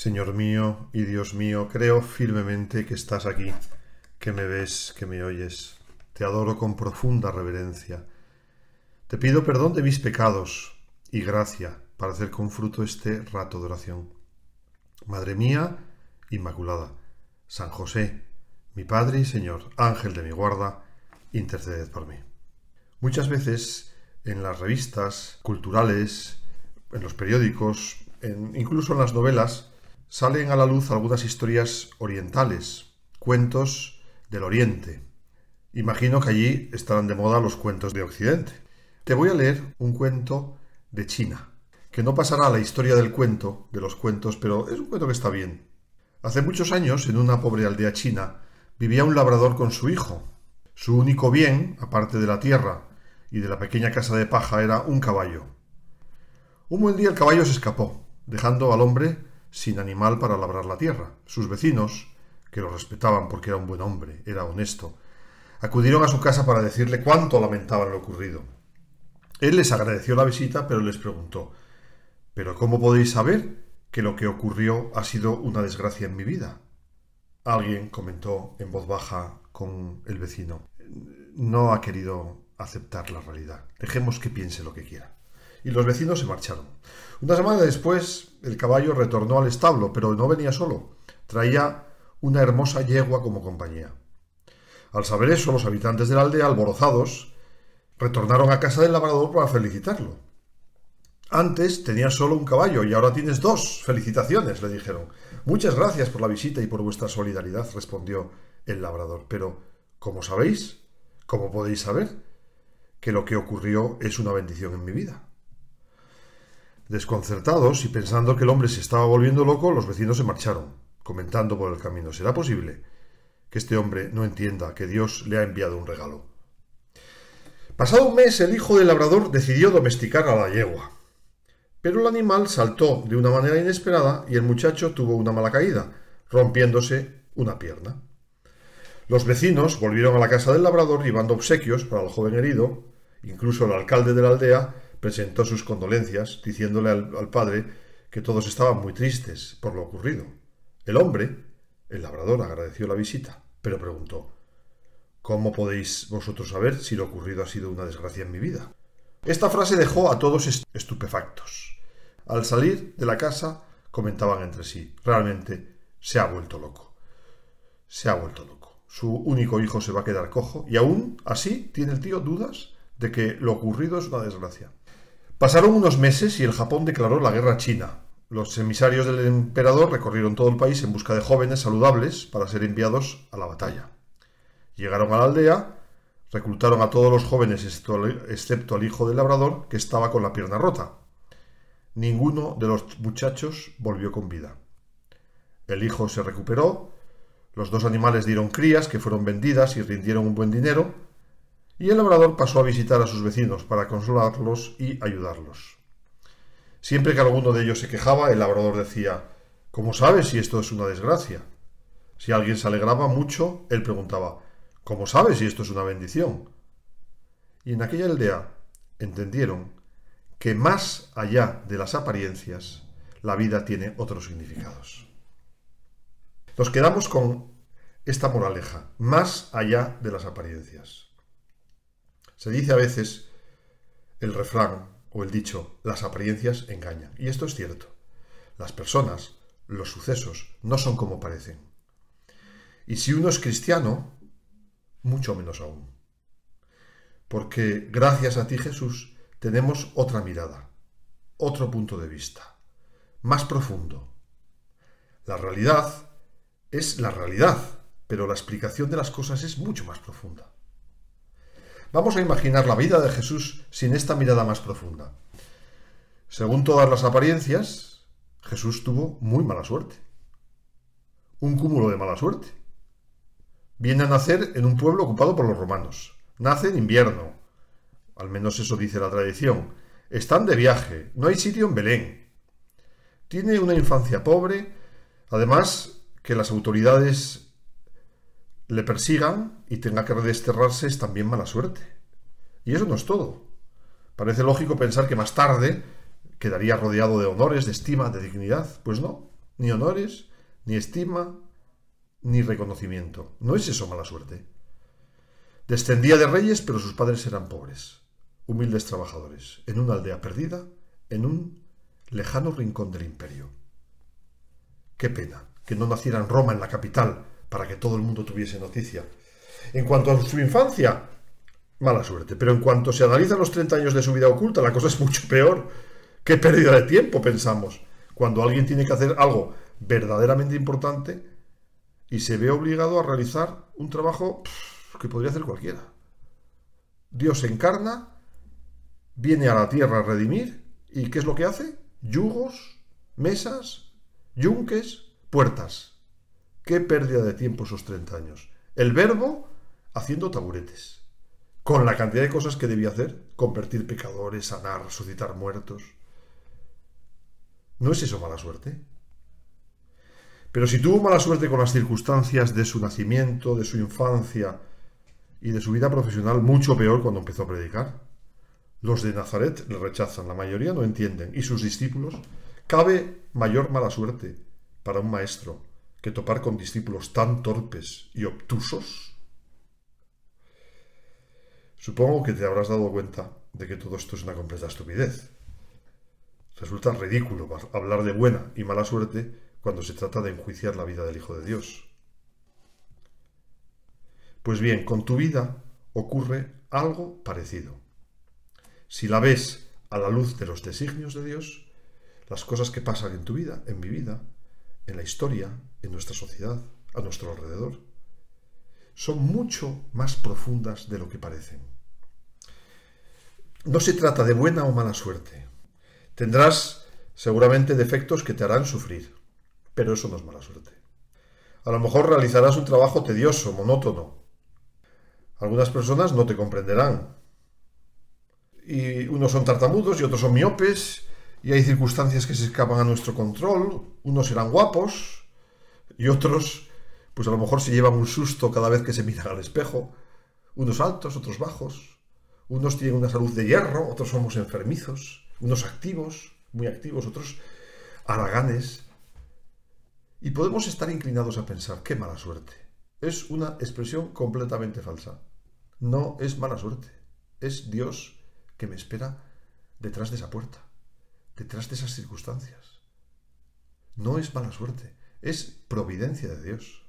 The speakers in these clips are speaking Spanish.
Señor mío y Dios mío, creo firmemente que estás aquí, que me ves, que me oyes. Te adoro con profunda reverencia. Te pido perdón de mis pecados y gracia para hacer con fruto este rato de oración. Madre mía, Inmaculada, San José, mi Padre y Señor, Ángel de mi guarda, interceded por mí. Muchas veces en las revistas culturales, en los periódicos, incluso en las novelas, salen a la luz algunas historias orientales, cuentos del Oriente. Imagino que allí estarán de moda los cuentos de Occidente. Te voy a leer un cuento de China, que no pasará a la historia del cuento, de los cuentos, pero es un cuento que está bien. Hace muchos años, en una pobre aldea china, vivía un labrador con su hijo. Su único bien, aparte de la tierra y de la pequeña casa de paja, era un caballo. Un buen día el caballo se escapó, dejando al hombre sin animal para labrar la tierra. Sus vecinos, que lo respetaban porque era un buen hombre, era honesto, acudieron a su casa para decirle cuánto lamentaban lo ocurrido. Él les agradeció la visita, pero les preguntó, ¿pero cómo podéis saber que lo que ocurrió ha sido una desgracia en mi vida? Alguien comentó en voz baja con el vecino, no ha querido aceptar la realidad. Dejemos que piense lo que quiera y los vecinos se marcharon. Una semana después, el caballo retornó al establo, pero no venía solo. Traía una hermosa yegua como compañía. Al saber eso, los habitantes de la aldea, alborozados, retornaron a casa del labrador para felicitarlo. Antes tenías solo un caballo y ahora tienes dos. Felicitaciones, le dijeron. Muchas gracias por la visita y por vuestra solidaridad, respondió el labrador. Pero, como sabéis? como podéis saber? Que lo que ocurrió es una bendición en mi vida. Desconcertados y pensando que el hombre se estaba volviendo loco, los vecinos se marcharon, comentando por el camino, ¿será posible que este hombre no entienda que Dios le ha enviado un regalo? Pasado un mes, el hijo del labrador decidió domesticar a la yegua. Pero el animal saltó de una manera inesperada y el muchacho tuvo una mala caída, rompiéndose una pierna. Los vecinos volvieron a la casa del labrador llevando obsequios para el joven herido, incluso el alcalde de la aldea presentó sus condolencias, diciéndole al, padre que todos estaban muy tristes por lo ocurrido. El hombre, el labrador, agradeció la visita, pero preguntó ¿Cómo podéis vosotros saber si lo ocurrido ha sido una desgracia en mi vida? Esta frase dejó a todos estupefactos. Al salir de la casa comentaban entre sí, realmente se ha vuelto loco. Se ha vuelto loco. Su único hijo se va a quedar cojo y aún así tiene el tío dudas de que lo ocurrido es una desgracia. Pasaron unos meses y el Japón declaró la guerra China. Los emisarios del emperador recorrieron todo el país en busca de jóvenes saludables para ser enviados a la batalla. Llegaron a la aldea, reclutaron a todos los jóvenes excepto al hijo del labrador, que estaba con la pierna rota. Ninguno de los muchachos volvió con vida. El hijo se recuperó, los dos animales dieron crías que fueron vendidas y rindieron un buen dinero, y el labrador pasó a visitar a sus vecinos para consolarlos y ayudarlos. Siempre que alguno de ellos se quejaba, el labrador decía, ¿Cómo sabes si esto es una desgracia? Si alguien se alegraba mucho, él preguntaba, ¿Cómo sabes si esto es una bendición? Y en aquella aldea entendieron que más allá de las apariencias, la vida tiene otros significados. Nos quedamos con esta moraleja, más allá de las apariencias. Se dice a veces el refrán o el dicho, las apariencias engañan. Y esto es cierto. Las personas, los sucesos, no son como parecen. Y si uno es cristiano, mucho menos aún. Porque gracias a ti Jesús tenemos otra mirada, otro punto de vista, más profundo. La realidad es la realidad, pero la explicación de las cosas es mucho más profunda. Vamos a imaginar la vida de Jesús sin esta mirada más profunda. Según todas las apariencias, Jesús tuvo muy mala suerte. Un cúmulo de mala suerte. Viene a nacer en un pueblo ocupado por los romanos. Nace en invierno. Al menos eso dice la tradición. Están de viaje. No hay sitio en Belén. Tiene una infancia pobre. Además, que las autoridades le persigan y tenga que desterrarse es también mala suerte. Y eso no es todo. Parece lógico pensar que más tarde quedaría rodeado de honores, de estima, de dignidad. Pues no, ni honores, ni estima, ni reconocimiento. No es eso mala suerte. Descendía de reyes, pero sus padres eran pobres, humildes trabajadores, en una aldea perdida, en un lejano rincón del imperio. Qué pena que no nacieran Roma, en la capital, para que todo el mundo tuviese noticia. En cuanto a su infancia, mala suerte, pero en cuanto se analizan los 30 años de su vida oculta, la cosa es mucho peor. Qué pérdida de tiempo, pensamos. Cuando alguien tiene que hacer algo verdaderamente importante y se ve obligado a realizar un trabajo que podría hacer cualquiera. Dios se encarna, viene a la tierra a redimir, ¿y qué es lo que hace? Yugos, mesas, yunques, puertas. Qué pérdida de tiempo esos 30 años. El verbo haciendo taburetes. Con la cantidad de cosas que debía hacer. Convertir pecadores, sanar, resucitar muertos. ¿No es eso mala suerte? Pero si tuvo mala suerte con las circunstancias de su nacimiento, de su infancia y de su vida profesional, mucho peor cuando empezó a predicar. Los de Nazaret le rechazan, la mayoría no entienden, y sus discípulos, cabe mayor mala suerte para un maestro que topar con discípulos tan torpes y obtusos? Supongo que te habrás dado cuenta de que todo esto es una completa estupidez. Resulta ridículo hablar de buena y mala suerte cuando se trata de enjuiciar la vida del Hijo de Dios. Pues bien, con tu vida ocurre algo parecido. Si la ves a la luz de los designios de Dios, las cosas que pasan en tu vida, en mi vida, en la historia, en nuestra sociedad, a nuestro alrededor, son mucho más profundas de lo que parecen. No se trata de buena o mala suerte. Tendrás seguramente defectos que te harán sufrir, pero eso no es mala suerte. A lo mejor realizarás un trabajo tedioso, monótono. Algunas personas no te comprenderán. Y unos son tartamudos y otros son miopes, y hay circunstancias que se escapan a nuestro control, unos serán guapos, y otros, pues a lo mejor se llevan un susto cada vez que se miran al espejo. Unos altos, otros bajos. Unos tienen una salud de hierro, otros somos enfermizos. Unos activos, muy activos, otros haraganes. Y podemos estar inclinados a pensar, qué mala suerte. Es una expresión completamente falsa. No es mala suerte. Es Dios que me espera detrás de esa puerta, detrás de esas circunstancias. No es mala suerte es providencia de Dios.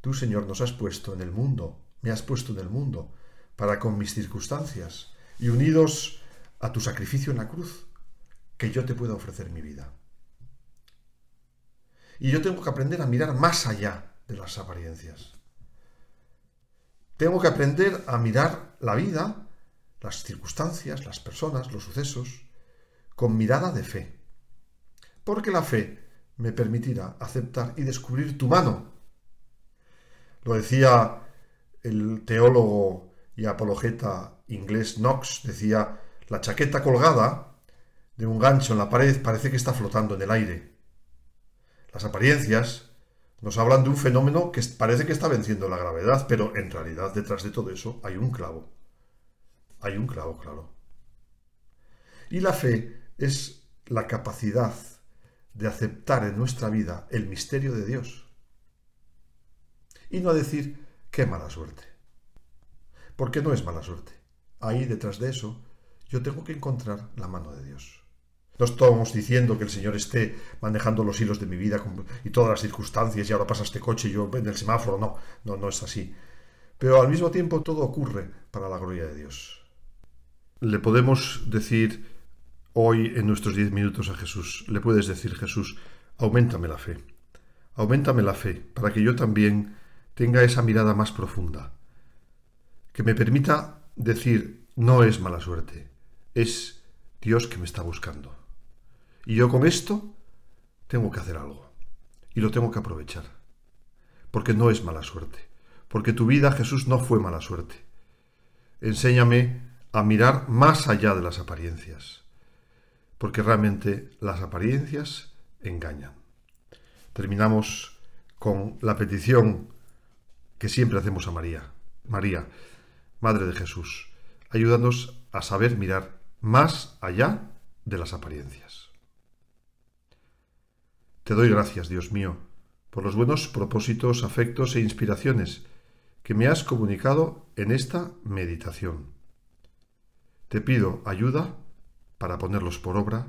Tú, Señor, nos has puesto en el mundo, me has puesto en el mundo, para con mis circunstancias y unidos a tu sacrificio en la cruz, que yo te pueda ofrecer mi vida. Y yo tengo que aprender a mirar más allá de las apariencias. Tengo que aprender a mirar la vida, las circunstancias, las personas, los sucesos, con mirada de fe. Porque la fe me permitirá aceptar y descubrir tu mano. Lo decía el teólogo y apologeta inglés Knox, decía, la chaqueta colgada de un gancho en la pared parece que está flotando en el aire. Las apariencias nos hablan de un fenómeno que parece que está venciendo la gravedad, pero en realidad detrás de todo eso hay un clavo. Hay un clavo, claro. Y la fe es la capacidad de aceptar en nuestra vida el misterio de Dios y no a decir qué mala suerte. Porque no es mala suerte. Ahí detrás de eso yo tengo que encontrar la mano de Dios. No estamos diciendo que el Señor esté manejando los hilos de mi vida y todas las circunstancias y ahora pasa este coche y yo en el semáforo. No, no, no es así. Pero al mismo tiempo todo ocurre para la gloria de Dios. Le podemos decir Hoy, en nuestros diez minutos a Jesús, le puedes decir, Jesús, aumentame la fe. Aumentame la fe para que yo también tenga esa mirada más profunda, que me permita decir, no es mala suerte, es Dios que me está buscando. Y yo con esto tengo que hacer algo, y lo tengo que aprovechar, porque no es mala suerte, porque tu vida, Jesús, no fue mala suerte. Enséñame a mirar más allá de las apariencias porque realmente las apariencias engañan. Terminamos con la petición que siempre hacemos a María. María, Madre de Jesús, ayúdanos a saber mirar más allá de las apariencias. Te doy gracias, Dios mío, por los buenos propósitos, afectos e inspiraciones que me has comunicado en esta meditación. Te pido ayuda para ponerlos por obra,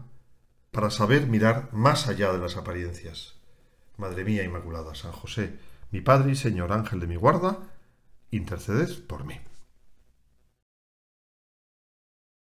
para saber mirar más allá de las apariencias. Madre mía Inmaculada, San José, mi Padre y Señor Ángel de mi guarda, interceded por mí.